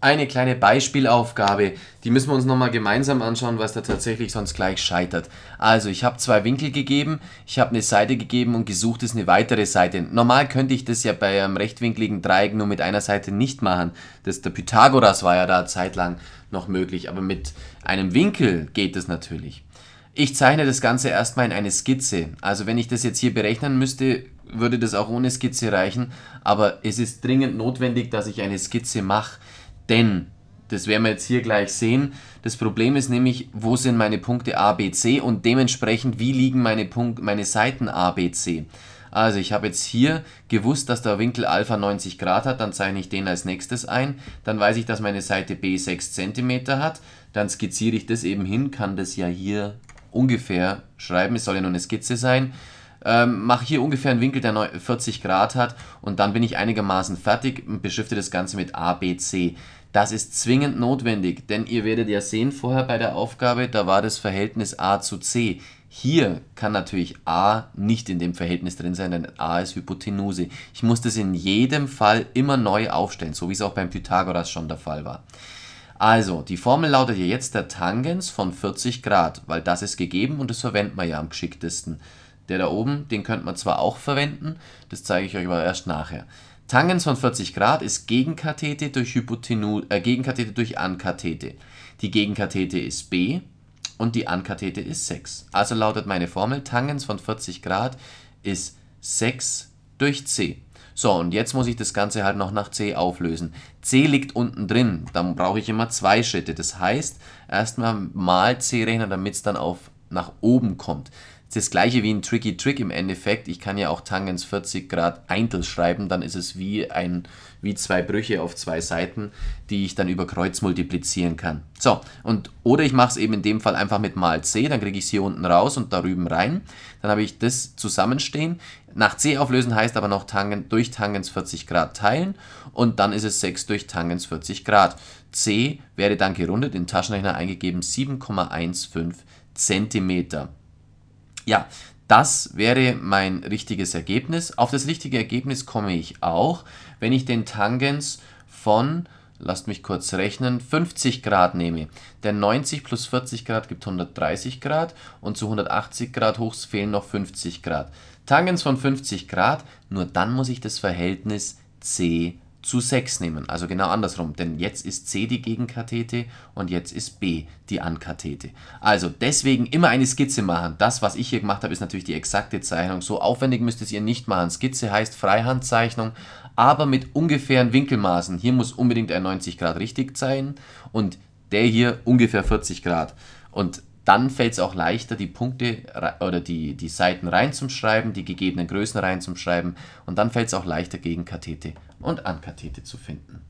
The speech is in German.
eine kleine Beispielaufgabe. Die müssen wir uns nochmal gemeinsam anschauen, was da tatsächlich sonst gleich scheitert. Also, ich habe zwei Winkel gegeben, ich habe eine Seite gegeben und gesucht ist eine weitere Seite. Normal könnte ich das ja bei einem rechtwinkligen Dreieck nur mit einer Seite nicht machen. Das, der Pythagoras war ja da zeitlang noch möglich, aber mit einem Winkel geht es natürlich. Ich zeichne das Ganze erstmal in eine Skizze. Also wenn ich das jetzt hier berechnen müsste, würde das auch ohne Skizze reichen. Aber es ist dringend notwendig, dass ich eine Skizze mache. Denn, das werden wir jetzt hier gleich sehen, das Problem ist nämlich, wo sind meine Punkte A, B, C und dementsprechend, wie liegen meine, Punkt, meine Seiten A, B, C. Also ich habe jetzt hier gewusst, dass der Winkel Alpha 90 Grad hat, dann zeichne ich den als nächstes ein. Dann weiß ich, dass meine Seite B 6 cm hat. Dann skizziere ich das eben hin, kann das ja hier ungefähr schreiben. Es soll ja nur eine Skizze sein ähm, mache hier ungefähr einen Winkel, der 40 Grad hat und dann bin ich einigermaßen fertig und beschrifte das Ganze mit A, B, C. Das ist zwingend notwendig, denn ihr werdet ja sehen, vorher bei der Aufgabe, da war das Verhältnis A zu C. Hier kann natürlich A nicht in dem Verhältnis drin sein, denn A ist Hypotenuse. Ich muss das in jedem Fall immer neu aufstellen, so wie es auch beim Pythagoras schon der Fall war. Also, die Formel lautet ja jetzt der Tangens von 40 Grad, weil das ist gegeben und das verwendet man ja am geschicktesten. Der da oben, den könnte man zwar auch verwenden, das zeige ich euch aber erst nachher. Tangens von 40 Grad ist Gegenkathete durch, Hypotenuse, äh, Gegenkathete durch Ankathete. Die Gegenkathete ist B und die Ankathete ist 6. Also lautet meine Formel, Tangens von 40 Grad ist 6 durch C. So, und jetzt muss ich das Ganze halt noch nach C auflösen. C liegt unten drin, dann brauche ich immer zwei Schritte. Das heißt, erstmal mal C rechnen, damit es dann auf nach oben kommt. Das ist das gleiche wie ein Tricky Trick im Endeffekt. Ich kann ja auch Tangens 40 Grad Eintel schreiben, dann ist es wie, ein, wie zwei Brüche auf zwei Seiten, die ich dann über Kreuz multiplizieren kann. So, und oder ich mache es eben in dem Fall einfach mit mal C, dann kriege ich es hier unten raus und darüber rein. Dann habe ich das zusammenstehen. Nach C auflösen heißt aber noch Tangen, durch Tangens 40 Grad teilen und dann ist es 6 durch Tangens 40 Grad. C wäre dann gerundet in den Taschenrechner eingegeben 7,15 Zentimeter. Ja, das wäre mein richtiges Ergebnis. Auf das richtige Ergebnis komme ich auch, wenn ich den Tangens von, lasst mich kurz rechnen, 50 Grad nehme. Denn 90 plus 40 Grad gibt 130 Grad und zu 180 Grad hoch fehlen noch 50 Grad. Tangens von 50 Grad, nur dann muss ich das Verhältnis C zu 6 nehmen. Also genau andersrum, denn jetzt ist C die Gegenkathete und jetzt ist B die Ankathete. Also deswegen immer eine Skizze machen. Das, was ich hier gemacht habe, ist natürlich die exakte Zeichnung. So aufwendig müsst ihr es nicht machen. Skizze heißt Freihandzeichnung, aber mit ungefähren Winkelmaßen. Hier muss unbedingt ein 90 Grad richtig sein und der hier ungefähr 40 Grad. Und dann fällt es auch leichter, die Punkte oder die, die Seiten reinzuschreiben, die gegebenen Größen reinzuschreiben und dann fällt es auch leichter, Gegenkathete und Ankathete zu finden.